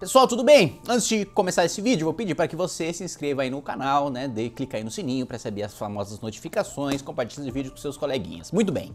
Pessoal, tudo bem? Antes de começar esse vídeo, vou pedir para que você se inscreva aí no canal, né? Dê clica aí no sininho para receber as famosas notificações, compartilhe esse vídeo com seus coleguinhas. Muito bem.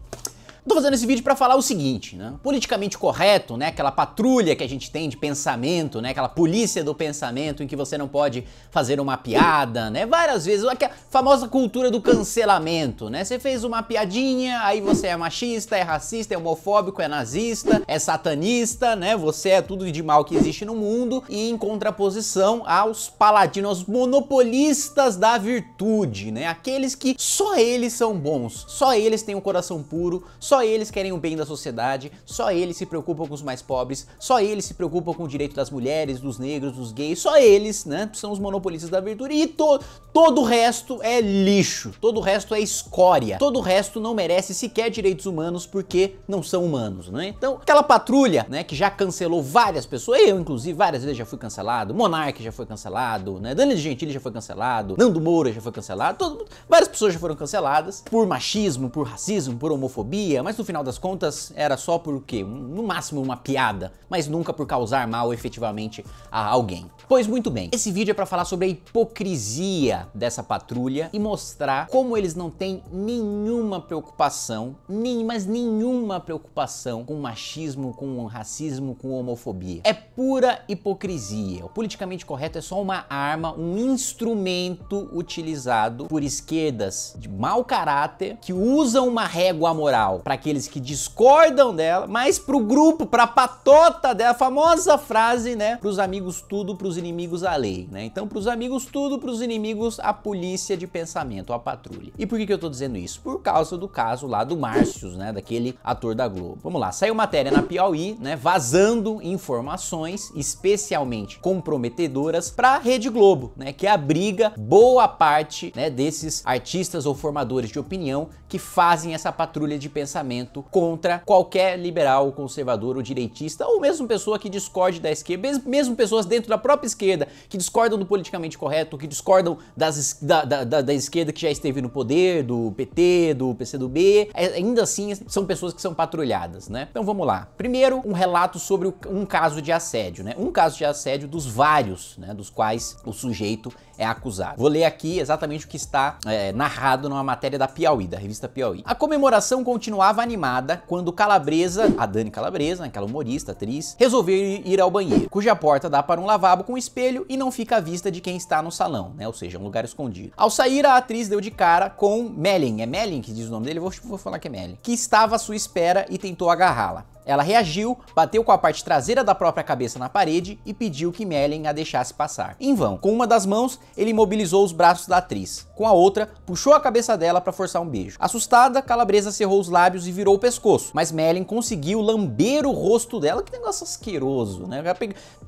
Estou fazendo esse vídeo para falar o seguinte, né? Politicamente correto, né? Aquela patrulha que a gente tem de pensamento, né? Aquela polícia do pensamento em que você não pode fazer uma piada, né? Várias vezes, aquela famosa cultura do cancelamento, né? Você fez uma piadinha, aí você é machista, é racista, é homofóbico, é nazista, é satanista, né? Você é tudo de mal que existe no mundo e em contraposição aos paladinos, aos monopolistas da virtude, né? Aqueles que só eles são bons, só eles têm o um coração puro, só só eles querem o bem da sociedade, só eles se preocupam com os mais pobres, só eles se preocupam com o direito das mulheres, dos negros, dos gays, só eles, né? São os monopolistas da virtude e to todo o resto é lixo, todo o resto é escória, todo o resto não merece sequer direitos humanos porque não são humanos, né? Então, aquela patrulha, né, que já cancelou várias pessoas, eu inclusive várias vezes já fui cancelado, Monark já foi cancelado, né? Danilo Gentili já foi cancelado, Nando Moura já foi cancelado, todo, várias pessoas já foram canceladas por machismo, por racismo, por homofobia, mas no final das contas era só por quê? no máximo, uma piada, mas nunca por causar mal efetivamente a alguém. Pois muito bem, esse vídeo é para falar sobre a hipocrisia dessa patrulha e mostrar como eles não têm nenhuma preocupação, nem, mas nenhuma preocupação com machismo, com racismo, com homofobia. É pura hipocrisia. O politicamente correto é só uma arma, um instrumento utilizado por esquerdas de mau caráter que usam uma régua moral para aqueles que discordam dela, mas pro grupo, pra patota dela, a famosa frase, né? Pros amigos tudo, pros inimigos a lei, né? Então, pros amigos tudo, pros inimigos a polícia de pensamento, a patrulha. E por que, que eu tô dizendo isso? Por causa do caso lá do Márcios, né? Daquele ator da Globo. Vamos lá, saiu matéria na Piauí, né? Vazando informações, especialmente comprometedoras, pra Rede Globo, né? Que é abriga boa parte né, desses artistas ou formadores de opinião que fazem essa patrulha de pensamento contra qualquer liberal, conservador ou direitista, ou mesmo pessoa que discorde da esquerda, mesmo pessoas dentro da própria esquerda que discordam do politicamente correto, que discordam das, da, da, da, esquerda que já esteve no poder, do PT, do PCdoB, é, ainda assim são pessoas que são patrulhadas, né? Então vamos lá. Primeiro, um relato sobre um caso de assédio, né? Um caso de assédio dos vários, né? Dos quais o sujeito é acusado. Vou ler aqui exatamente o que está é, narrado numa matéria da Piauí, da revista Piauí. A comemoração continuava estava animada quando Calabresa, a Dani Calabresa, aquela humorista, atriz, resolveu ir ao banheiro, cuja porta dá para um lavabo com espelho e não fica à vista de quem está no salão, né? Ou seja, é um lugar escondido. Ao sair, a atriz deu de cara com Melin, é Melin que diz o nome dele, vou, vou falar que é Melin, que estava à sua espera e tentou agarrá-la. Ela reagiu, bateu com a parte traseira da própria cabeça na parede e pediu que Mellen a deixasse passar. Em vão, com uma das mãos, ele imobilizou os braços da atriz. Com a outra, puxou a cabeça dela para forçar um beijo. Assustada, Calabresa cerrou os lábios e virou o pescoço, mas Mellen conseguiu lamber o rosto dela. Que negócio asqueroso, né?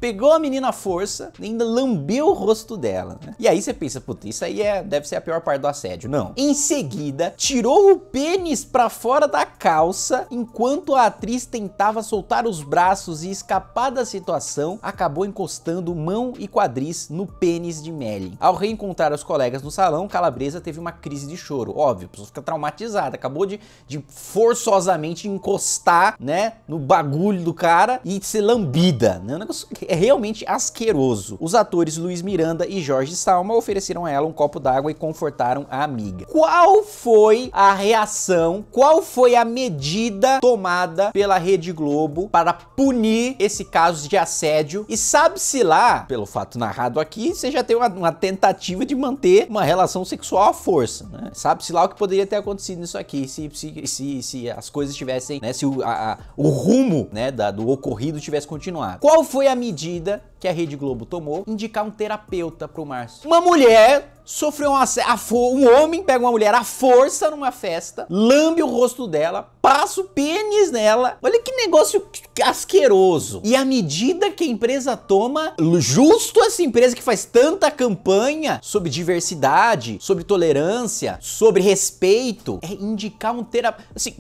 Pegou a menina à força e ainda lambeu o rosto dela. Né? E aí você pensa, puta, isso aí é, deve ser a pior parte do assédio. Não. Em seguida, tirou o pênis para fora da calça enquanto a atriz tem tentava soltar os braços e escapar da situação, acabou encostando mão e quadris no pênis de Melly. Ao reencontrar os colegas no salão, Calabresa teve uma crise de choro. Óbvio, a pessoa fica traumatizada, acabou de, de forçosamente encostar, né, no bagulho do cara e ser lambida, né? Um negócio é realmente asqueroso. Os atores Luiz Miranda e Jorge Salma ofereceram a ela um copo d'água e confortaram a amiga. Qual foi a reação? Qual foi a medida tomada pela rede Rede Globo para punir esse caso de assédio. E sabe-se lá, pelo fato narrado aqui, você já tem uma, uma tentativa de manter uma relação sexual à força, né? Sabe-se lá o que poderia ter acontecido nisso aqui, se, se, se, se as coisas tivessem, né, se o, a, a, o rumo, né, da, do ocorrido tivesse continuado. Qual foi a medida que a Rede Globo tomou? Indicar um terapeuta para o Márcio. Uma mulher sofreu um uma, um homem pega uma mulher à força numa festa, lambe o rosto dela, passa o pênis nela. Olha que negócio asqueroso. E à medida que a empresa toma, justo essa empresa que faz tanta campanha sobre diversidade, sobre tolerância, sobre respeito, é indicar um terapeuta, assim,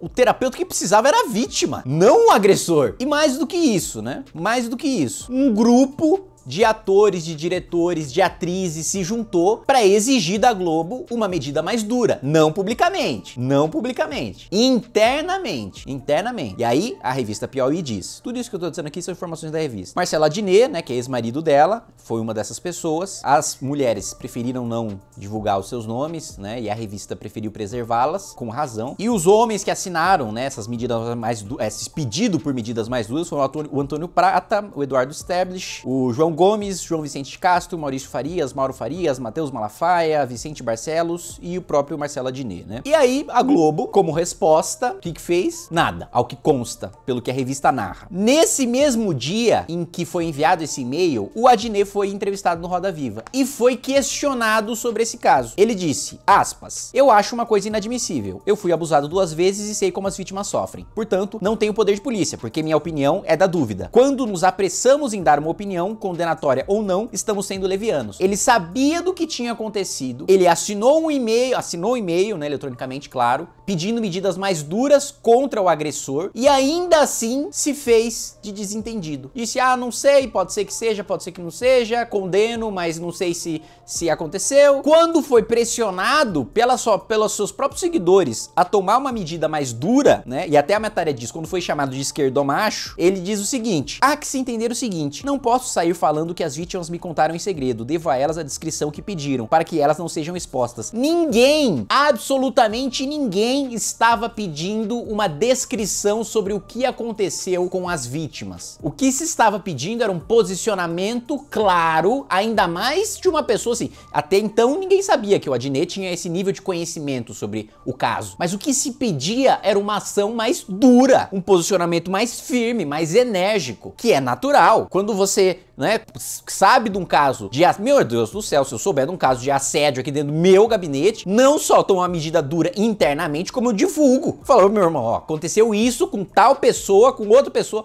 o terapeuta que precisava era a vítima, não o agressor. E mais do que isso, né? Mais do que isso, um grupo de atores, de diretores, de atrizes se juntou para exigir da Globo uma medida mais dura, não publicamente, não publicamente, internamente, internamente. E aí a revista Piauí diz: tudo isso que eu tô dizendo aqui são informações da revista. Marcela Diné, né, que é ex-marido dela, foi uma dessas pessoas. As mulheres preferiram não divulgar os seus nomes, né, e a revista preferiu preservá-las, com razão. E os homens que assinaram, né, essas medidas mais, esses pedido por medidas mais duras foram o Antônio Prata, o Eduardo Stablish, o João Gomes, João Vicente Castro, Maurício Farias, Mauro Farias, Matheus Malafaia, Vicente Barcelos e o próprio Marcelo Adnet, né? E aí, a Globo, como resposta, o que, que fez? Nada, ao que consta, pelo que a revista narra. Nesse mesmo dia em que foi enviado esse e-mail, o Adnet foi entrevistado no Roda Viva e foi questionado sobre esse caso. Ele disse, aspas, eu acho uma coisa inadmissível. Eu fui abusado duas vezes e sei como as vítimas sofrem. Portanto, não tenho poder de polícia, porque minha opinião é da dúvida. Quando nos apressamos em dar uma opinião, condenamos condenatória ou não, estamos sendo levianos. Ele sabia do que tinha acontecido, ele assinou um e-mail, assinou um e-mail, né, eletronicamente, claro, pedindo medidas mais duras contra o agressor e ainda assim se fez de desentendido. Disse: "Ah, não sei, pode ser que seja, pode ser que não seja, condeno, mas não sei se se aconteceu". Quando foi pressionado pela sua, pelos seus próprios seguidores a tomar uma medida mais dura, né? E até a matéria diz, quando foi chamado de esquerdomacho, ele diz o seguinte: "Há que se entender o seguinte, não posso sair falando falando que as vítimas me contaram em segredo. Devo a elas a descrição que pediram, para que elas não sejam expostas. Ninguém, absolutamente ninguém, estava pedindo uma descrição sobre o que aconteceu com as vítimas. O que se estava pedindo era um posicionamento claro, ainda mais de uma pessoa assim. Até então ninguém sabia que o Adnet tinha esse nível de conhecimento sobre o caso. Mas o que se pedia era uma ação mais dura, um posicionamento mais firme, mais enérgico, que é natural. Quando você né, sabe de um caso de. Meu Deus do céu, se eu souber de um caso de assédio aqui dentro do meu gabinete, não só tomo uma medida dura internamente, como eu divulgo. Falou, meu irmão, ó, aconteceu isso com tal pessoa, com outra pessoa.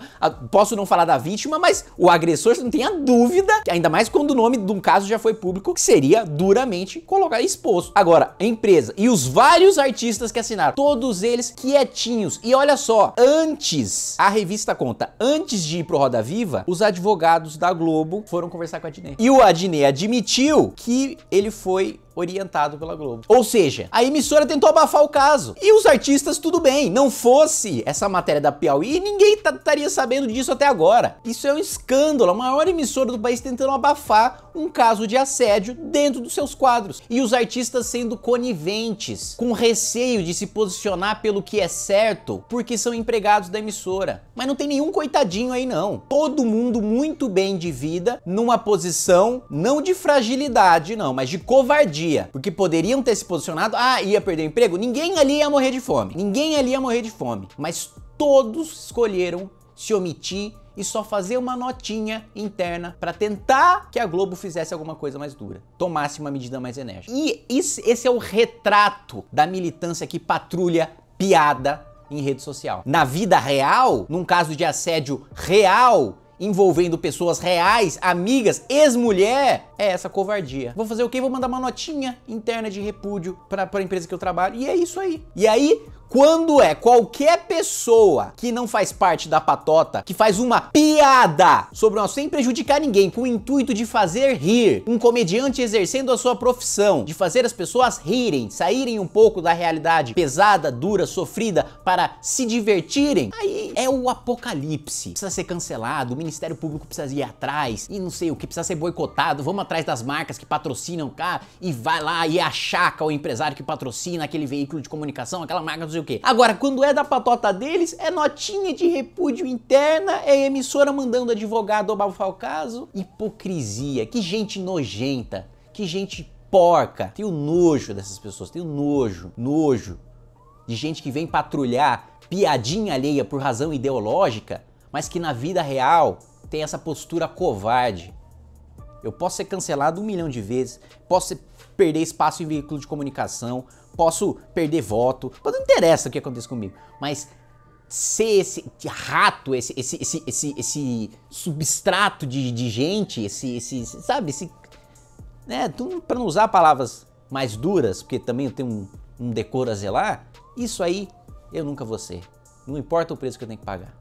Posso não falar da vítima, mas o agressor, você não tem a dúvida, ainda mais quando o nome de um caso já foi público, que seria duramente colocar exposto. Agora, a empresa e os vários artistas que assinaram, todos eles quietinhos. E olha só, antes, a revista conta, antes de ir pro Roda Viva, os advogados da Globo Globo foram conversar com a Adnet. E o Adnet admitiu que ele foi orientado pela Globo. Ou seja, a emissora tentou abafar o caso. E os artistas, tudo bem, não fosse essa matéria da Piauí, ninguém estaria sabendo disso até agora. Isso é um escândalo, a maior emissora do país tentando abafar um caso de assédio dentro dos seus quadros. E os artistas sendo coniventes, com receio de se posicionar pelo que é certo, porque são empregados da emissora. Mas não tem nenhum coitadinho aí não. Todo mundo muito bem de vida, numa posição não de fragilidade não, mas de covardia dia, porque poderiam ter se posicionado, ah, ia perder o emprego, ninguém ali ia morrer de fome, ninguém ali ia morrer de fome, mas todos escolheram se omitir e só fazer uma notinha interna para tentar que a Globo fizesse alguma coisa mais dura, tomasse uma medida mais enérgica. E isso, esse é o retrato da militância que patrulha piada em rede social. Na vida real, num caso de assédio real, envolvendo pessoas reais, amigas, ex-mulher, é essa covardia. Vou fazer o quê? Vou mandar uma notinha interna de repúdio para a empresa que eu trabalho. E é isso aí. E aí, quando é qualquer pessoa que não faz parte da patota, que faz uma piada sobre nós sem prejudicar ninguém, com o intuito de fazer rir, um comediante exercendo a sua profissão, de fazer as pessoas rirem, saírem um pouco da realidade pesada, dura, sofrida, para se divertirem, aí é o apocalipse. Precisa ser cancelado, o Ministério Público precisa ir atrás, e não sei o que, precisa ser boicotado, vamos atrás das marcas que patrocinam cá, e vai lá e achaca o empresário que patrocina aquele veículo de comunicação, aquela marca do o quê. Agora, quando é da patota deles, é notinha de repúdio interna, é emissora mandando advogado abafar o caso. Hipocrisia, que gente nojenta, que gente porca. Tenho nojo dessas pessoas, tenho nojo, nojo de gente que vem patrulhar piadinha alheia por razão ideológica, mas que na vida real tem essa postura covarde. Eu posso ser cancelado um milhão de vezes, posso perder espaço em veículo de comunicação, posso perder voto, não interessa o que acontece comigo, mas ser esse rato, esse, esse, esse, esse, esse substrato de, de gente, esse, esse, sabe, esse, né, para não usar palavras mais duras, porque também eu tenho um, um decoro a zelar, isso aí eu nunca vou ser. Não importa o preço que eu tenho que pagar.